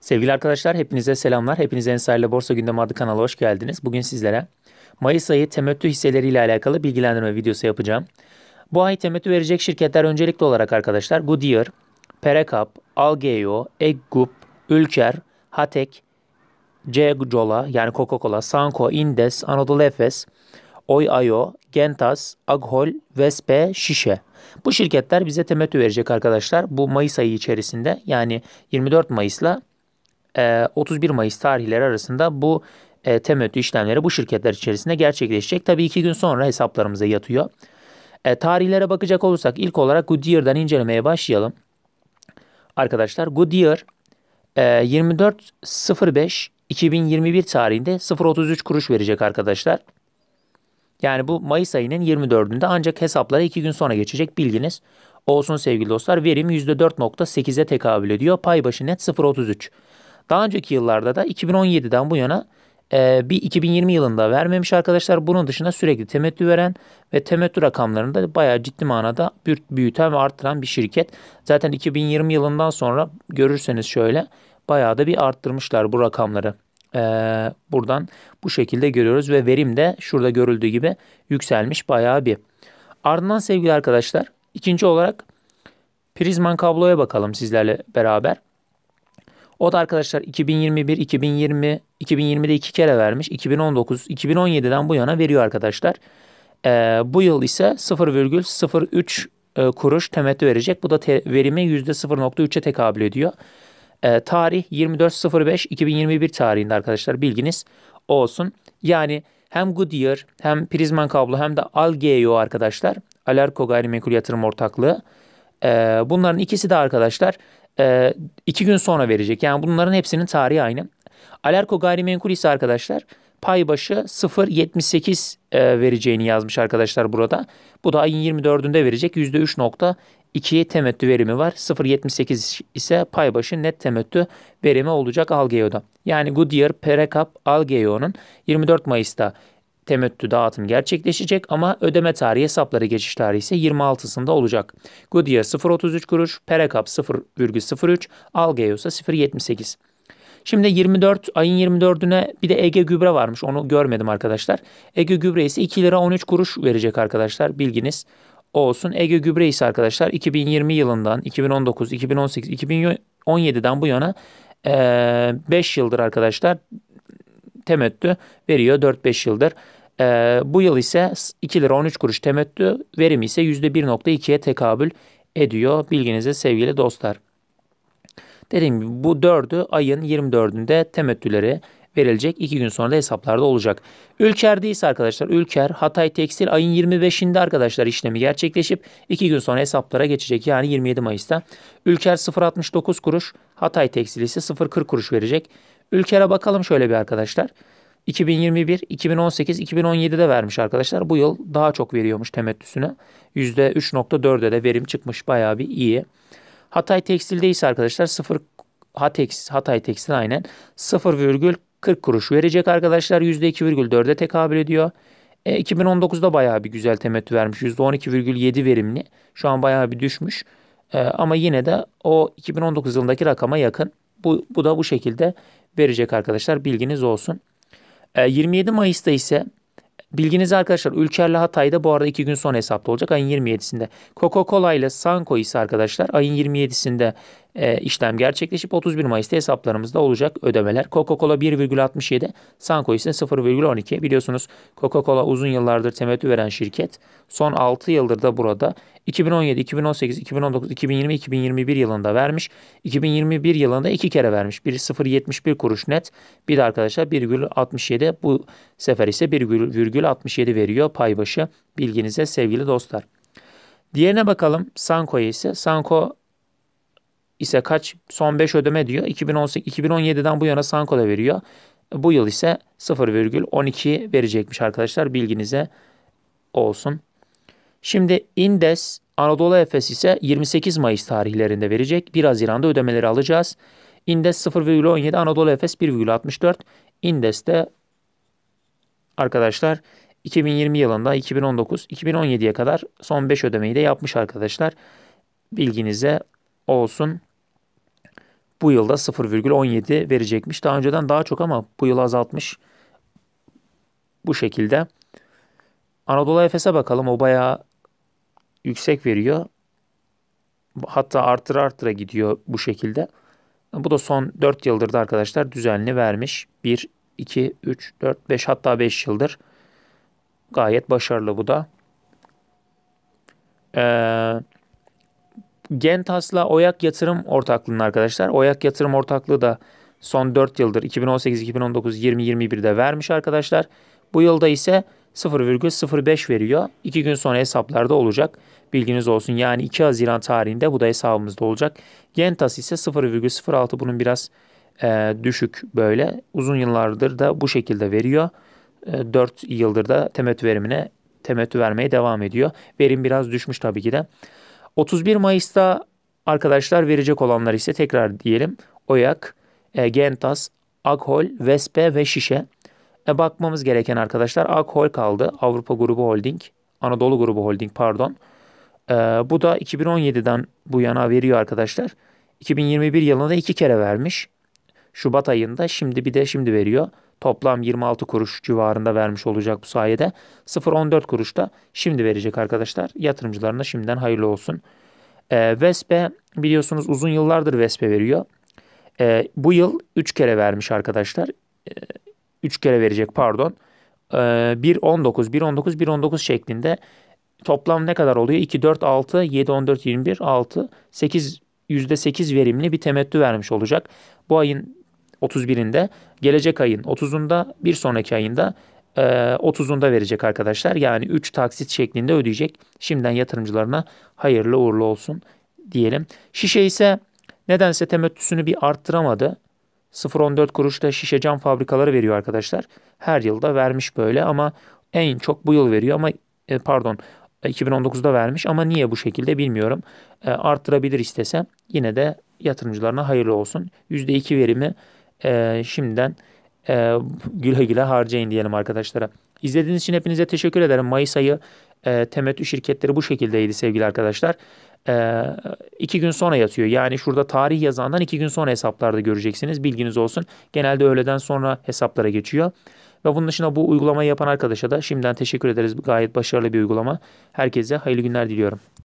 Sevgili arkadaşlar hepinize selamlar. Hepinize Ensar'la Borsa Gündemi adlı kanala hoş geldiniz. Bugün sizlere Mayıs ayı temettü hisseleriyle alakalı bilgilendirme videosu yapacağım. Bu ay temettü verecek şirketler öncelikli olarak arkadaşlar Goodyear, Perekap, Algeo, Eggup, Ülker, Hatek, Cola yani Coca-Cola, Sanko, Indes, Anadolu Efes, Oyayo, Gentas, Aghol, Vespe, Şişe. Bu şirketler bize temettü verecek arkadaşlar. Bu Mayıs ayı içerisinde yani 24 Mayıs'la 31 e, Mayıs tarihleri arasında bu e, temettü işlemleri bu şirketler içerisinde gerçekleşecek. Tabii iki gün sonra hesaplarımıza yatıyor. E, tarihlere bakacak olursak ilk olarak Goodyear'dan incelemeye başlayalım. Arkadaşlar Goodyear e, 24.05.2021 tarihinde 0.33 kuruş verecek arkadaşlar. Yani bu Mayıs ayının 24'ünde ancak hesaplara 2 gün sonra geçecek bilginiz. Olsun sevgili dostlar verim %4.8'e tekabül ediyor. Pay başı net 0.33. Daha önceki yıllarda da 2017'den bu yana e, bir 2020 yılında vermemiş arkadaşlar. Bunun dışında sürekli temettü veren ve temettü rakamlarını da bayağı ciddi manada büyüten ve arttıran bir şirket. Zaten 2020 yılından sonra görürseniz şöyle bayağı da bir arttırmışlar bu rakamları. E, buradan bu şekilde görüyoruz ve verim de şurada görüldüğü gibi yükselmiş bayağı bir. Ardından sevgili arkadaşlar ikinci olarak Prizman kabloya bakalım sizlerle beraber. O da arkadaşlar 2021, 2020, 2020'de iki kere vermiş. 2019, 2017'den bu yana veriyor arkadaşlar. E, bu yıl ise 0,03 e, kuruş temettü verecek. Bu da te, verimi %0.3'e tekabül ediyor. E, tarih 24.05.2021 tarihinde arkadaşlar bilginiz olsun. Yani hem Goodyear hem Prizman Kablo hem de Algeo arkadaşlar. Alerko Gayrimenkul Yatırım Ortaklığı. E, bunların ikisi de arkadaşlar e, iki gün sonra verecek. Yani bunların hepsinin tarihi aynı. Alerko gayrimenkul ise arkadaşlar pay başı 0.78 e, vereceğini yazmış arkadaşlar burada. Bu da ayın 24'ünde verecek. %3.2 temettü verimi var. 0.78 ise pay başı net temettü verimi olacak Algeo'da. Yani Goodyear, Perecap, Algeo'nun 24 Mayıs'ta temettü dağıtım gerçekleşecek ama ödeme tarihi hesapları geçiş tarihi ise 26'sında olacak. Goodyear 0.33 kuruş, Perekap 0.03, Algeo 0.78. Şimdi 24 ayın 24'üne bir de Ege gübre varmış. Onu görmedim arkadaşlar. Ege gübre ise 2 lira 13 kuruş verecek arkadaşlar. Bilginiz olsun. Ege gübre ise arkadaşlar 2020 yılından 2019, 2018, 2017'den bu yana 5 yıldır arkadaşlar temettü veriyor 4-5 yıldır. E, bu yıl ise 2 lira 13 kuruş temettü, verimi ise %1.2'ye tekabül ediyor. Bilginize sevgili dostlar. Dediğim gibi bu dördü ayın 24'ünde temettüleri verilecek. 2 gün sonra da hesaplarda olacak. Ülker'de ise arkadaşlar Ülker Hatay Tekstil ayın 25'inde arkadaşlar işlemi gerçekleşip 2 gün sonra hesaplara geçecek. Yani 27 Mayıs'ta. Ülker 0.69 kuruş Hatay Tekstil ise 0.40 kuruş verecek. Ülker'e bakalım şöyle bir arkadaşlar. 2021, 2018, 2017'de vermiş arkadaşlar. Bu yıl daha çok veriyormuş temettüsüne. %3.4'e de verim çıkmış bayağı bir iyi. Hatay Tekstil'de ise arkadaşlar 0 Hatex, Hatay Tekstil aynen 0,40 kuruş verecek arkadaşlar. %2,4'e tekabül ediyor. E, 2019'da bayağı bir güzel temettü vermiş. %12,7 verimli. Şu an bayağı bir düşmüş. E, ama yine de o 2019 yılındaki rakama yakın. Bu, bu da bu şekilde verecek arkadaşlar. Bilginiz olsun. 27 ee, Mayıs'ta ise bilginiz arkadaşlar Ülker'le Hatay'da bu arada 2 gün sonra hesapta olacak ayın 27'sinde. Coca-Cola ile Sanko ise arkadaşlar ayın 27'sinde e, işlem gerçekleşip 31 Mayıs'ta hesaplarımızda olacak ödemeler. Coca-Cola 1,67, Sanko ise 0,12. Biliyorsunuz Coca-Cola uzun yıllardır temettü veren şirket. Son 6 yıldır da burada 2017, 2018, 2019, 2020, 2021 yılında vermiş. 2021 yılında iki kere vermiş. Bir 0,71 kuruş net. Bir de arkadaşlar 1,67 bu sefer ise 1,67 veriyor pay başı. Bilginize sevgili dostlar. Diğerine bakalım Sanko'ya ise. Sanko ise kaç? Son 5 ödeme diyor. 2018, 2017'den bu yana Sanko'da veriyor. Bu yıl ise 0,12 verecekmiş arkadaşlar. Bilginize olsun. Şimdi Indes Anadolu Efes ise 28 Mayıs tarihlerinde verecek. 1 Haziran'da ödemeleri alacağız. Indes 0,17 Anadolu Efes 1,64. Indes de arkadaşlar 2020 yılında 2019-2017'ye kadar son 5 ödemeyi de yapmış arkadaşlar. Bilginize olsun bu yılda 0,17 verecekmiş. Daha önceden daha çok ama bu yıl azaltmış. Bu şekilde. Anadolu Efes'e bakalım. O bayağı yüksek veriyor. Hatta artır artıra gidiyor bu şekilde. Bu da son 4 yıldır da arkadaşlar düzenli vermiş. 1, 2, 3, 4, 5 hatta 5 yıldır. Gayet başarılı bu da. Ee, Gentas'la Oyak Yatırım Ortaklığı'nın arkadaşlar. Oyak Yatırım Ortaklığı da son 4 yıldır 2018, 2019, 2020 2021de vermiş arkadaşlar. Bu yılda ise 0,05 veriyor. 2 gün sonra hesaplarda olacak. Bilginiz olsun. Yani 2 Haziran tarihinde bu da hesabımızda olacak. Gentas ise 0,06 bunun biraz e, düşük böyle. Uzun yıllardır da bu şekilde veriyor. E, 4 yıldır da temettü verimine temettü vermeye devam ediyor. Verim biraz düşmüş tabii ki de. 31 Mayıs'ta arkadaşlar verecek olanlar ise tekrar diyelim. Oyak, e, Gentas, Akhol, Vespe ve Şişe. E, bakmamız gereken arkadaşlar Akhol kaldı. Avrupa Grubu Holding, Anadolu Grubu Holding pardon. E, bu da 2017'den bu yana veriyor arkadaşlar. 2021 yılında iki kere vermiş. Şubat ayında şimdi bir de şimdi veriyor. Toplam 26 kuruş civarında vermiş olacak bu sayede. 0.14 kuruş da şimdi verecek arkadaşlar. Yatırımcılarına şimdiden hayırlı olsun. E, Vespe biliyorsunuz uzun yıllardır Vespe veriyor. E, bu yıl 3 kere vermiş arkadaşlar. 3 ee, kere verecek pardon. E, 1.19, 1.19, 1.19 şeklinde toplam ne kadar oluyor? 2, 4, 6, 7, 14, 21, 6, 8, %8 verimli bir temettü vermiş olacak. Bu ayın 31'inde gelecek ayın 30'unda bir sonraki ayında 30'unda e, verecek arkadaşlar. Yani 3 taksit şeklinde ödeyecek. Şimdiden yatırımcılarına hayırlı uğurlu olsun diyelim. Şişe ise nedense temettüsünü bir arttıramadı. 0.14 kuruşta şişe cam fabrikaları veriyor arkadaşlar. Her yılda vermiş böyle ama en çok bu yıl veriyor ama e, pardon 2019'da vermiş ama niye bu şekilde bilmiyorum. E, arttırabilir istese yine de yatırımcılarına hayırlı olsun. %2 verimi e, şimdiden e, güle güle harcayın diyelim arkadaşlara. İzlediğiniz için hepinize teşekkür ederim. Mayıs ayı e, temettü şirketleri bu şekildeydi sevgili arkadaşlar. E, iki gün sonra yatıyor. Yani şurada tarih yazandan iki gün sonra hesaplarda göreceksiniz. Bilginiz olsun. Genelde öğleden sonra hesaplara geçiyor. Ve bunun dışında bu uygulamayı yapan arkadaşa da şimdiden teşekkür ederiz. Gayet başarılı bir uygulama. Herkese hayırlı günler diliyorum.